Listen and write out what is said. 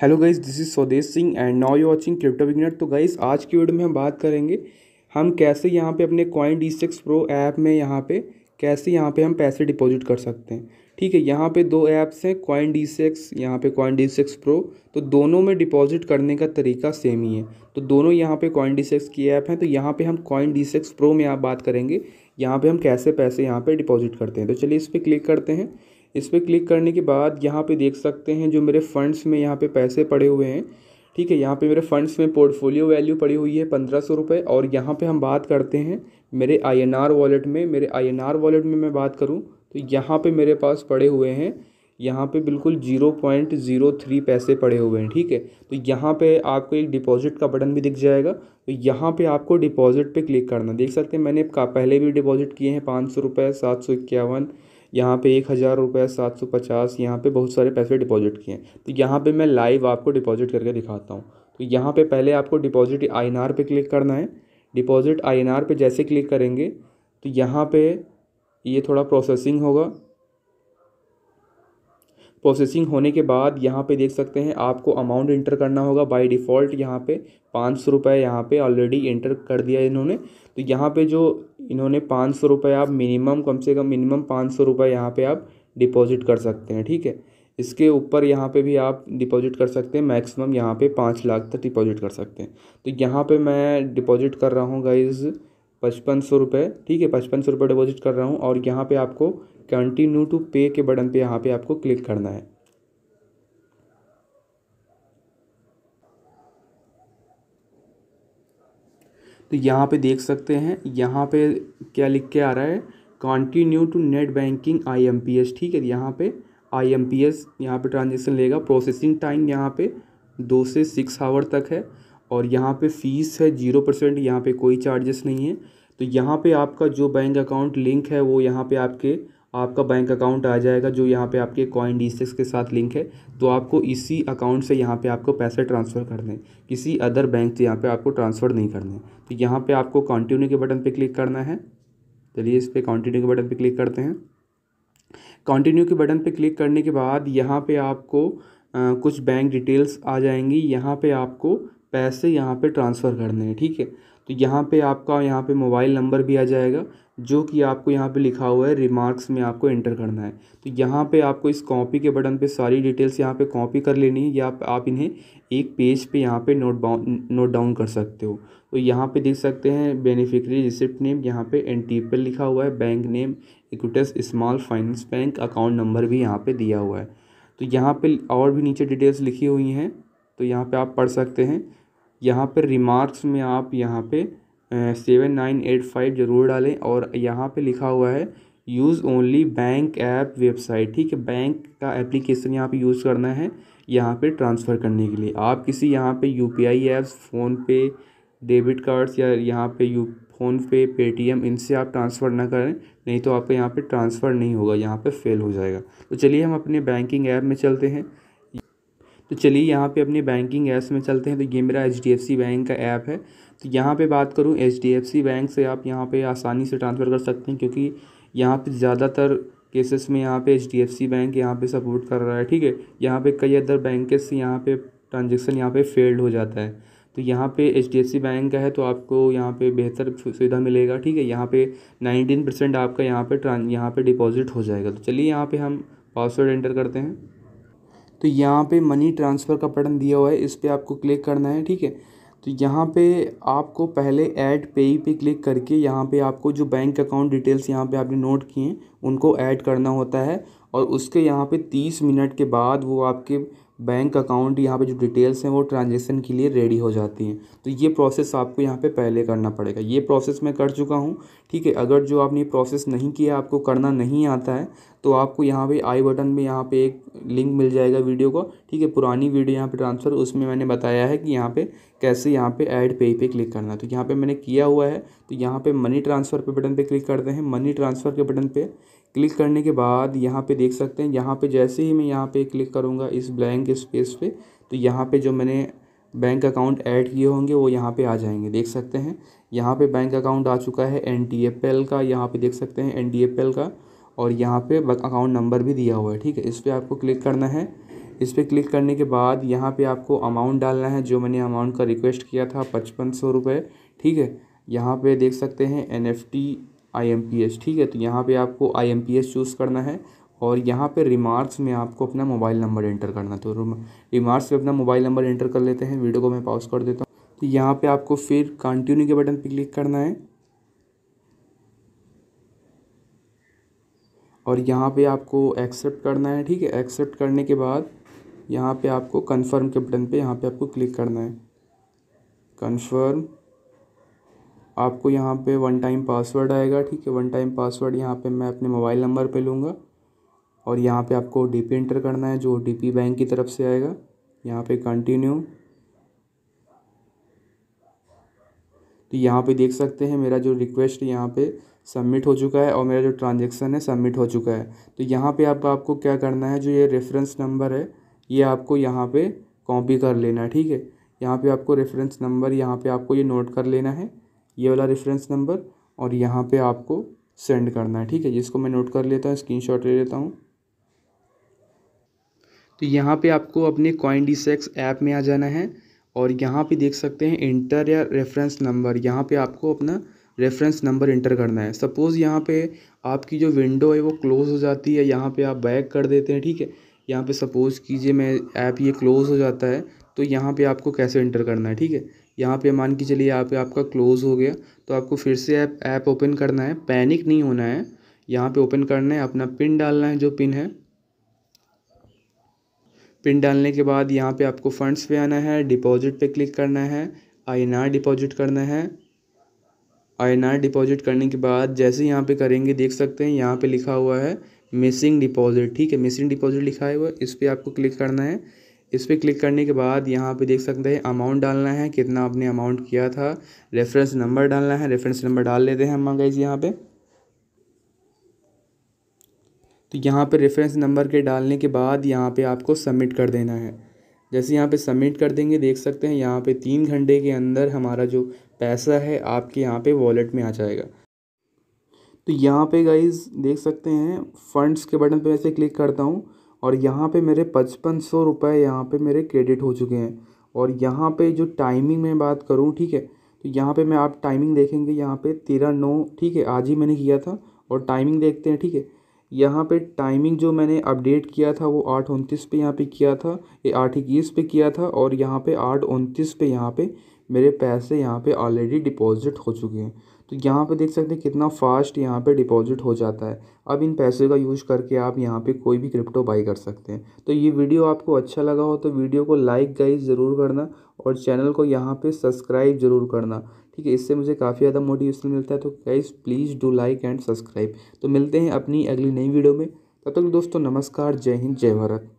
hello guys this is Swadesh Singh and now you watching crypto विगनर तो guys आज की वीडियो में हम बात करेंगे हम कैसे यहाँ पे अपने CoinDCX pro app में यहाँ पे कैसे यहाँ पे हम पैसे डिपॉजिट कर सकते हैं ठीक है यहाँ पे दो ऐप्स हैं कॉइन डी सिक्स यहाँ पे कॉइन डी सिक्स प्रो तो दोनों में डिपॉजिट करने का तरीका सेम ही है तो दोनों यहाँ पे कॉइन डी सिक्स की ऐप हैं तो यहाँ पे हम कॉइन डी सिक्स प्रो में आप बात करेंगे यहाँ पे हम कैसे पैसे यहाँ पे डिपॉजिट करते हैं तो चलिए इस पर क्लिक करते हैं इस पर क्लिक करने के बाद यहाँ पे देख सकते हैं जो मेरे फ़ंड्स में यहाँ पे पैसे पड़े हुए हैं ठीक है यहाँ पे मेरे फ़ंड्स में पोर्टफोलियो वैल्यू पड़ी हुई है पंद्रह सौ रुपये और यहाँ पे हम बात करते हैं मेरे आई वॉलेट में मेरे आई वॉलेट में मैं बात करूँ तो यहाँ पर मेरे पास पड़े हुए हैं यहाँ पे बिल्कुल जीरो पॉइंट ज़ीरो थ्री पैसे पड़े हुए हैं ठीक है तो यहाँ पे आपको एक डिपॉजिट का बटन भी दिख जाएगा तो यहाँ पे आपको डिपॉजिट पे क्लिक करना देख सकते हैं मैंने पहले भी डिपॉजिट किए हैं पाँच सौ रुपये सात सौ इक्यावन यहाँ पे एक हज़ार रुपये सात सौ पचास यहाँ पे बहुत सारे पैसे डिपॉज़िट किए हैं तो यहाँ पे मैं लाइव आपको डिपॉज़िट करके दिखाता हूँ तो यहाँ पे पहले आपको डिपॉज़िट आई एन आर पे क्लिक करना है डिपॉज़िट आई एन आर पे जैसे क्लिक करेंगे तो यहाँ पे ये थोड़ा प्रोसेसिंग होगा प्रोसेसिंग होने के बाद यहाँ पे देख सकते हैं आपको अमाउंट इंटर करना होगा बाय डिफ़ॉल्ट यहाँ पे पाँच सौ रुपये यहाँ पर ऑलरेडी इंटर कर दिया इन्होंने तो यहाँ पे जो इन्होंने पाँच सौ रुपये आप मिनिमम कम से कम मिनिमम पाँच सौ रुपये यहाँ पर आप डिपॉज़िट कर सकते हैं ठीक है इसके ऊपर यहाँ पे भी आप डिपॉजिट कर सकते हैं मैक्सिमम यहाँ पे पाँच लाख तक डिपॉजिट कर सकते हैं तो यहाँ पे मैं डिपॉजिट कर रहा हूँ गाइज़ पचपन सौ रुपये ठीक है पचपन सौ रुपये डिपॉजिट कर रहा हूँ और यहाँ पे आपको कंटिन्यू टू पे के बटन पे यहाँ पे आपको क्लिक करना है तो यहाँ पे देख सकते हैं यहाँ पे क्या लिख के आ रहा है continue to net banking I M P S ठीक है यहाँ पे आई एम पी एस यहाँ पर ट्रांजेक्शन लेगा प्रोसेसिंग टाइम यहाँ पे दो से सिक्स आवर तक है और यहाँ पे फ़ीस है जीरो परसेंट यहाँ पर कोई चार्जेस नहीं है तो यहाँ पे आपका जो बैंक अकाउंट लिंक है वो यहाँ पे आपके आपका बैंक अकाउंट आ जाएगा जो यहाँ पे आपके कॉइन डी के साथ लिंक है तो आपको इसी अकाउंट से यहाँ पे आपको पैसे ट्रांसफ़र कर दें किसी अदर बैंक से यहाँ पे आपको ट्रांसफ़र नहीं करने तो यहाँ पे आपको कंटिन्यू के बटन पे क्लिक करना है चलिए इस पर कंटिन्यू के बटन पे क्लिक करते हैं कंटिन्यू के बटन पे क्लिक करने के बाद यहाँ पर आपको आ, कुछ बैंक डिटेल्स आ जाएंगी यहाँ पर आपको पैसे यहाँ पे ट्रांसफ़र करने हैं ठीक है तो यहाँ पे आपका यहाँ पे मोबाइल नंबर भी आ जाएगा जो कि आपको यहाँ पे लिखा हुआ है रिमार्क्स में आपको एंटर करना है तो यहाँ पे आपको इस कॉपी के बटन पे सारी डिटेल्स यहाँ पे कॉपी कर लेनी है या आप इन्हें एक पेज पे यहाँ पे नोट नोट डाउन कर सकते हो तो यहाँ पे देख सकते हैं बेनिफिक्री रिसिप्ट नेम यहाँ पे एन टी पे लिखा हुआ है bank name Equitas small finance bank account number भी यहाँ पर दिया हुआ है तो यहाँ पर और भी नीचे डिटेल्स लिखी हुई हैं तो यहाँ पर आप पढ़ सकते हैं यहाँ पर रिमार्क्स में आप यहाँ पे सेवन नाइन एट फाइव ज़रूर डालें और यहाँ पे लिखा हुआ है use only bank app website ठीक है बैंक का एप्लीकेशन यहाँ पे यूज़ करना है यहाँ पे ट्रांसफ़र करने के लिए आप किसी यहाँ पे U P I apps PhonePe debit cards या यहाँ पे यू फ़ोनपे पेटीएम इनसे आप ट्रांसफ़र ना करें नहीं तो आपका यहाँ पे ट्रांसफ़र नहीं होगा यहाँ पे फेल हो जाएगा तो चलिए हम अपने बैंकिंग ऐप में चलते हैं तो चलिए यहाँ पे अपने बैंकिंग ऐप्स में चलते हैं तो ये मेरा एच बैंक का ऐप है तो यहाँ पे बात करूँ एच बैंक से आप यहाँ पे आसानी से ट्रांसफ़र कर सकते हैं क्योंकि यहाँ पे ज़्यादातर केसेस में यहाँ पे एच बैंक यहाँ पे सपोर्ट कर रहा है ठीक है यहाँ पे कई अदर बैंक से यहाँ पे ट्रांजेक्शन यहाँ पर फेल्ड हो जाता है तो यहाँ पे एच बैंक का है तो आपको यहाँ पे बेहतर सुविधा मिलेगा ठीक है यहाँ पे नाइनटीन परसेंट आपका यहाँ पे ट्रां यहाँ पे डिपॉजिट हो जाएगा तो चलिए यहाँ पे हम पासवर्ड एंटर करते हैं तो यहाँ पे मनी ट्रांसफ़र का बटन दिया हुआ है इस पर आपको क्लिक करना है ठीक है तो यहाँ पे आपको पहले ऐड पे पे क्लिक करके यहाँ पे आपको जो बैंक अकाउंट डिटेल्स यहाँ पे आपने नोट किए हैं उनको ऐड करना होता है और उसके यहाँ पे तीस मिनट के बाद वो आपके बैंक अकाउंट यहाँ पे जो डिटेल्स हैं वो ट्रांजेक्शन के लिए रेडी हो जाती हैं तो ये प्रोसेस आपको यहाँ पे पहले करना पड़ेगा ये प्रोसेस मैं कर चुका हूँ ठीक है अगर जो आपने प्रोसेस नहीं किया आपको करना नहीं आता है तो आपको यहाँ पे आई बटन में यहाँ पे एक लिंक मिल जाएगा वीडियो का ठीक है पुरानी वीडियो यहाँ पे ट्रांसफ़र उसमें मैंने बताया है कि यहाँ पे कैसे यहाँ पे ऐड पे पे क्लिक करना है तो यहाँ पे मैंने किया हुआ है तो यहाँ पे मनी ट्रांसफ़र पे बटन पे क्लिक करते हैं मनी ट्रांसफ़र के बटन पे क्लिक करने के बाद यहाँ पर देख सकते हैं यहाँ पर जैसे ही मैं यहाँ पर क्लिक करूँगा इस ब्लैंक स्पेस पर तो यहाँ पर जो मैंने बैंक अकाउंट ऐड किए होंगे वो यहाँ पे आ जाएंगे देख सकते हैं यहाँ पे बैंक अकाउंट आ चुका है एन का यहाँ पे देख सकते हैं एन का और यहाँ पे अकाउंट नंबर भी दिया हुआ है ठीक है इस पर आपको क्लिक करना है इस पर क्लिक करने के बाद यहाँ पे आपको अमाउंट डालना है जो मैंने अमाउंट का रिक्वेस्ट किया था पचपन सौ रुपये ठीक है यहाँ पर देख सकते हैं N F T I M P S ठीक है तो यहाँ पर आपको I M P S choose करना है और यहाँ पे रिमार्क्स में आपको अपना मोबाइल नंबर एंटर करना तो रिमार्क्स में अपना मोबाइल नंबर एंटर कर लेते हैं वीडियो को मैं पॉज कर देता हूँ तो यहाँ पे आपको फिर कंटिन्यू के बटन पे क्लिक करना है और यहाँ पे आपको एक्सेप्ट करना है ठीक है एक्सेप्ट करने के बाद यहाँ पे आपको कन्फर्म के बटन पर यहाँ पर आपको क्लिक करना है कन्फर्म आपको यहाँ पे वन टाइम पासवर्ड आएगा ठीक है वन टाइम पासवर्ड यहाँ पे मैं अपने मोबाइल नंबर पे लूँगा और यहाँ पे आपको डी पी एंटर करना है जो डी पी बैंक की तरफ से आएगा यहाँ पे कंटिन्यू तो यहाँ पे देख सकते हैं मेरा जो रिक्वेस्ट यहाँ पे सबमिट हो चुका है और मेरा जो ट्रांजेक्शन है सबमिट हो चुका है तो यहाँ पे आप आपको क्या करना है जो ये रेफरेंस नंबर है ये आपको यहाँ पे कॉपी कर लेना है ठीक है यहाँ पे आपको रेफरेंस नंबर यहाँ पे आपको ये नोट कर लेना है ये वाला रेफरेंस नंबर और यहाँ पे आपको सेंड करना है ठीक है जिसको मैं नोट कर लेता हूँ स्क्रीनशॉट ले लेता हूँ तो यहाँ पे आपको अपने कॉइन डी सेक्स ऐप में आ जाना है और यहाँ पे देख सकते हैं इंटर या रेफरेंस नंबर यहाँ पे आपको अपना रेफरेंस नंबर इंटर करना है सपोज़ यहाँ पे आपकी जो विंडो है वो क्लोज़ हो जाती है यहाँ पे आप बैक कर देते हैं ठीक है यहाँ पे सपोज़ कीजिए मैं ऐप ये क्लोज़ हो जाता है तो यहाँ पे आपको कैसे इंटर करना है ठीक है यहाँ पे मान के चलिए यहाँ पे आपका क्लोज़ हो गया तो आपको फिर से ऐप ऐप ओपन करना है पैनिक नहीं होना है यहाँ पे ओपन करना है अपना पिन डालना है जो पिन है पिन डालने के बाद यहाँ पे आपको फंड्स पे आना है डिपॉजिट पे क्लिक करना है आई एन आर डिपॉजिट करना है आई एन आर डिपॉजिट करने के बाद जैसे यहाँ पे करेंगे देख सकते हैं यहाँ पे लिखा हुआ है मिसिंग डिपॉजिट ठीक है मिसिंग डिपॉजिट लिखा है हुआ इस पर आपको क्लिक करना है इस पर क्लिक करने के बाद यहाँ पे देख सकते हैं अमाउंट डालना है कितना आपने अमाउंट किया था रेफरेंस नंबर डालना है रेफरेंस नंबर डाल लेते हैं हम गाइज यहाँ पे तो यहाँ पे रेफ़रेंस नंबर के डालने के बाद यहाँ पे आपको सबमिट कर देना है जैसे यहाँ पे सबमिट कर देंगे देख सकते हैं यहाँ पे तीन घंटे के अंदर हमारा जो पैसा है आपके यहाँ पे वॉलेट में आ जाएगा तो यहाँ पे गाइज देख सकते हैं फंड्स के बटन पे ऐसे क्लिक करता हूँ और यहाँ पे मेरे पचपन सौ रुपये यहाँ पर मेरे क्रेडिट हो चुके हैं और यहाँ पे जो टाइमिंग में बात करूँ ठीक है तो यहाँ पर मैं आप टाइमिंग देखेंगे यहाँ पर तेरह नौ ठीक है आज ही मैंने किया था और टाइमिंग देखते हैं ठीक है यहाँ पे टाइमिंग जो मैंने अपडेट किया था वो आठ उनतीस पे यहाँ पे किया था ये आठ इक्कीस पे किया था और यहाँ पे आठ उनतीस पे यहाँ पे मेरे पैसे यहाँ पे ऑलरेडी डिपॉजिट हो चुके हैं तो यहाँ पे देख सकते हैं कितना फास्ट यहाँ पे डिपॉजिट हो जाता है अब इन पैसे का यूज़ करके आप यहाँ पे कोई भी क्रिप्टो बाई कर सकते हैं तो ये वीडियो आपको अच्छा लगा हो तो वीडियो को लाइक गाइज ज़रूर करना और चैनल को यहाँ पर सब्सक्राइब ज़रूर करना ठीक है इससे मुझे काफ़ी ज़्यादा मोटिवेशन मिलता है तो guys please do like and subscribe तो मिलते हैं अपनी अगली नई वीडियो में तब तक दोस्तों नमस्कार जय हिंद जय भारत